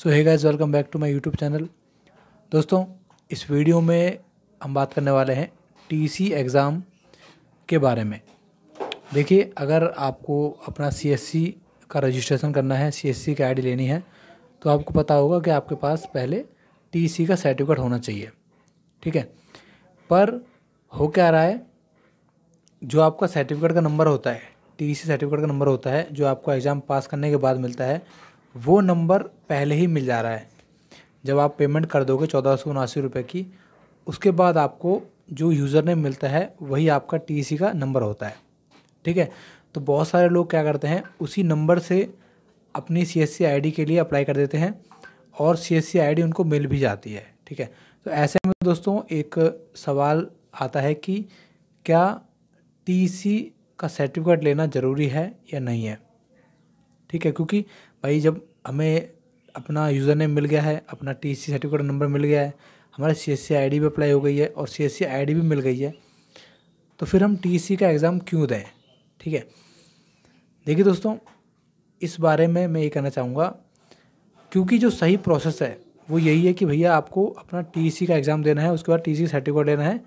so hey guys welcome back to my YouTube channel दोस्तों इस video में हम बात करने वाले हैं टीसी एग्ज़ाम के बारे में देखिए अगर आपको अपना सीएससी का रजिस्ट्रेशन करना है सीएससी की आईडी लेनी है तो आपको पता होगा कि आपके पास पहले टीसी का सर्टिफिकेट होना चाहिए ठीक है पर हो क्या रहा है जो आपका सर्टिफिकेट का नंबर होता है टी सर्टिफिकेट का नंबर होता है जो आपको एग्ज़ाम पास करने के बाद मिलता है वो नंबर पहले ही मिल जा रहा है जब आप पेमेंट कर दोगे चौदह सौ उनासी रुपये की उसके बाद आपको जो यूज़र नेम मिलता है वही आपका टी का नंबर होता है ठीक है तो बहुत सारे लोग क्या करते हैं उसी नंबर से अपनी सी एस के लिए अप्लाई कर देते हैं और सी एस उनको मिल भी जाती है ठीक है तो ऐसे में दोस्तों एक सवाल आता है कि क्या सी का सर्टिफिकेट लेना ज़रूरी है या नहीं है ठीक है क्योंकि भाई जब हमें अपना यूज़र नेम मिल गया है अपना टी सी सर्टिफिकेट नंबर मिल गया है हमारे C S C I D भी अप्लाई हो गई है और सी एस सी आई डी भी मिल गई है तो फिर हम टी सी का एग्ज़ाम क्यों दें ठीक है देखिए दोस्तों इस बारे में मैं ये कहना चाहूँगा क्योंकि जो सही प्रोसेस है वो यही है कि भैया आपको अपना टी सी का एग्ज़ाम देना है उसके बाद टी सी सर्टिफिकेट देना है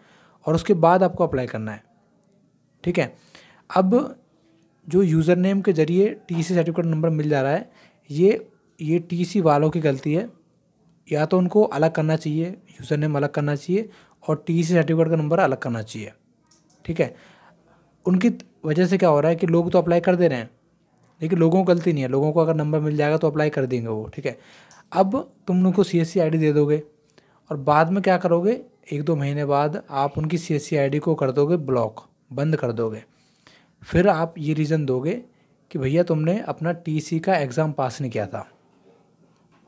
और उसके बाद आपको अप्लाई करना है ठीक है अब जो यूज़र नेम के ज़रिए टी सी सर्टिफिकेट नंबर मिल जा रहा है ये ये टीसी वालों की गलती है या तो उनको अलग करना चाहिए यूज़र नेम अलग करना चाहिए और टीसी सर्टिफिकेट का नंबर अलग करना चाहिए ठीक है उनकी वजह से क्या हो रहा है कि लोग तो अप्लाई कर दे रहे हैं लेकिन लोगों को गलती नहीं है लोगों को अगर नंबर मिल जाएगा तो अप्लाई कर देंगे वो ठीक है अब तुम उनको सी एस दे दोगे और बाद में क्या करोगे एक दो महीने बाद आप उनकी सी एस को कर दोगे ब्लॉक बंद कर दोगे फिर आप ये रीज़न दोगे कि भैया तुमने अपना टीसी का एग्ज़ाम पास नहीं किया था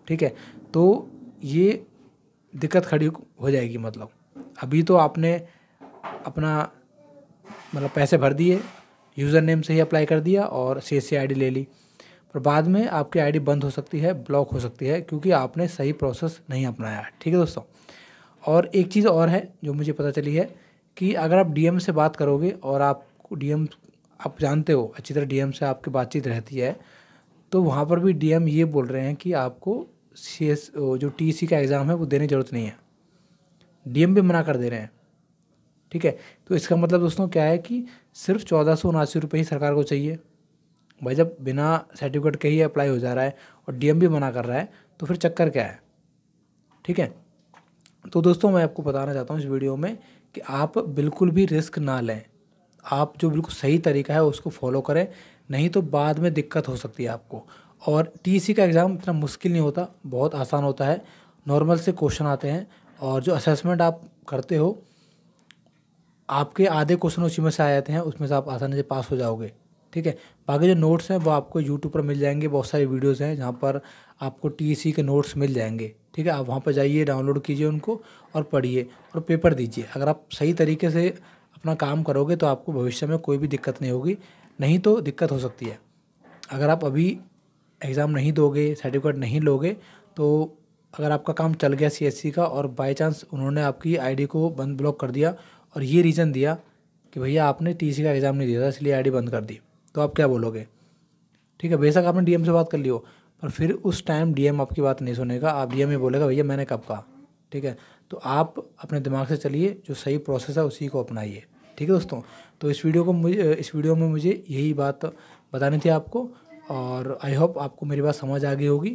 ठीक है तो ये दिक्कत खड़ी हो जाएगी मतलब अभी तो आपने अपना मतलब पैसे भर दिए यूज़र नेम से ही अप्लाई कर दिया और सी एस आई ले ली पर बाद में आपकी आईडी बंद हो सकती है ब्लॉक हो सकती है क्योंकि आपने सही प्रोसेस नहीं अपनाया ठीक है दोस्तों और एक चीज़ और है जो मुझे पता चली है कि अगर आप डीएम से बात करोगे और आप डीएम आप जानते हो अच्छी तरह डीएम से आपकी बातचीत रहती है तो वहाँ पर भी डीएम ये बोल रहे हैं कि आपको सी एस जो टीसी का एग्ज़ाम है वो देने की ज़रूरत नहीं है डीएम भी मना कर दे रहे हैं ठीक है तो इसका मतलब दोस्तों क्या है कि सिर्फ चौदह सौ उनासी रुपये ही सरकार को चाहिए भाई जब बिना सर्टिफिकेट के ही अप्लाई हो जा रहा है और डीएम भी मना कर रहा है तो फिर चक्कर क्या है ठीक है तो दोस्तों मैं आपको बताना चाहता हूँ इस वीडियो में कि आप बिल्कुल भी रिस्क ना लें आप जो बिल्कुल सही तरीका है उसको फॉलो करें नहीं तो बाद में दिक्कत हो सकती है आपको और टी का एग्ज़ाम इतना मुश्किल नहीं होता बहुत आसान होता है नॉर्मल से क्वेश्चन आते हैं और जो असेसमेंट आप करते हो आपके आधे क्वेश्चन उसी में से आ जाते हैं उसमें से आप आसानी से पास हो जाओगे ठीक है बाकी जो नोट्स हैं वो आपको यूट्यूब पर मिल जाएंगे बहुत सारे वीडियोस हैं जहाँ पर आपको टी के नोट्स मिल जाएंगे ठीक है आप वहाँ पर जाइए डाउनलोड कीजिए उनको और पढ़िए और पेपर दीजिए अगर आप सही तरीके से अपना काम करोगे तो आपको भविष्य में कोई भी दिक्कत नहीं होगी नहीं तो दिक्कत हो सकती है अगर आप अभी एग्ज़ाम नहीं दोगे सर्टिफिकेट नहीं लोगे तो अगर आपका काम चल गया सी e का और बाई चांस उन्होंने आपकी आई को बंद ब्लॉक कर दिया और ये रीज़न दिया कि भैया आपने टी का एग्ज़ाम नहीं दिया था इसलिए आई बंद कर दी तो आप क्या बोलोगे ठीक है बेशक आपने डीएम से बात कर ली हो पर फिर उस टाइम डीएम आपकी बात नहीं सुनेगा आप डीएम ही बोलेगा भैया मैंने कब कहा ठीक है तो आप अपने दिमाग से चलिए जो सही प्रोसेस है उसी को अपनाइए ठीक है दोस्तों तो इस वीडियो को मुझे इस वीडियो में मुझे यही बात बतानी थी आपको और आई होप आपको मेरी बात समझ आ गई होगी